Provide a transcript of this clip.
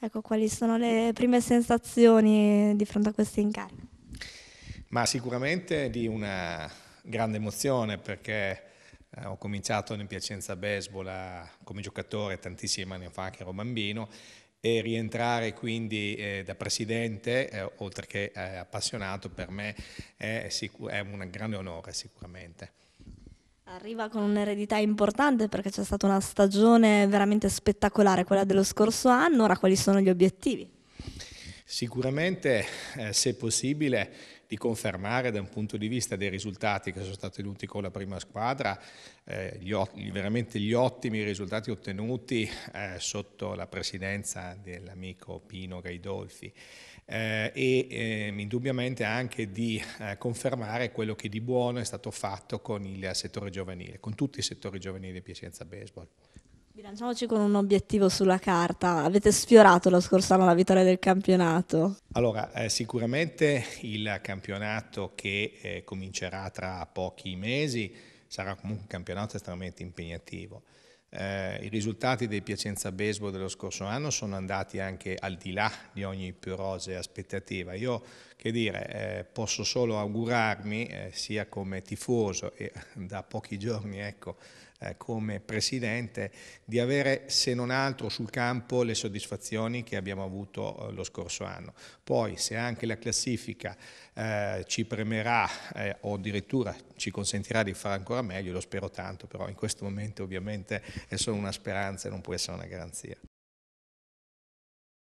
Ecco, quali sono le prime sensazioni di fronte a questo incarico? Ma sicuramente di una grande emozione perché eh, ho cominciato in Piacenza Baseball a, eh, come giocatore tantissimi anni fa che ero bambino e rientrare quindi eh, da presidente, eh, oltre che eh, appassionato, per me è, è un grande onore sicuramente. Arriva con un'eredità importante perché c'è stata una stagione veramente spettacolare, quella dello scorso anno, ora quali sono gli obiettivi? Sicuramente, eh, se possibile, di confermare da un punto di vista dei risultati che sono stati ottenuti con la prima squadra, eh, gli veramente gli ottimi risultati ottenuti eh, sotto la presidenza dell'amico Pino Gaidolfi eh, e ehm, indubbiamente anche di eh, confermare quello che di buono è stato fatto con il settore giovanile, con tutti i settori giovanili di Piacenza Baseball. Bilanciamoci con un obiettivo sulla carta. Avete sfiorato lo scorso anno la vittoria del campionato? Allora, eh, sicuramente il campionato che eh, comincerà tra pochi mesi sarà comunque un campionato estremamente impegnativo. Eh, I risultati dei Piacenza Baseball dello scorso anno sono andati anche al di là di ogni più aspettativa. Io, che dire, eh, posso solo augurarmi, eh, sia come tifoso e da pochi giorni, ecco, eh, come presidente, di avere se non altro sul campo le soddisfazioni che abbiamo avuto eh, lo scorso anno. Poi se anche la classifica eh, ci premerà eh, o addirittura ci consentirà di fare ancora meglio, lo spero tanto, però in questo momento ovviamente è solo una speranza e non può essere una garanzia.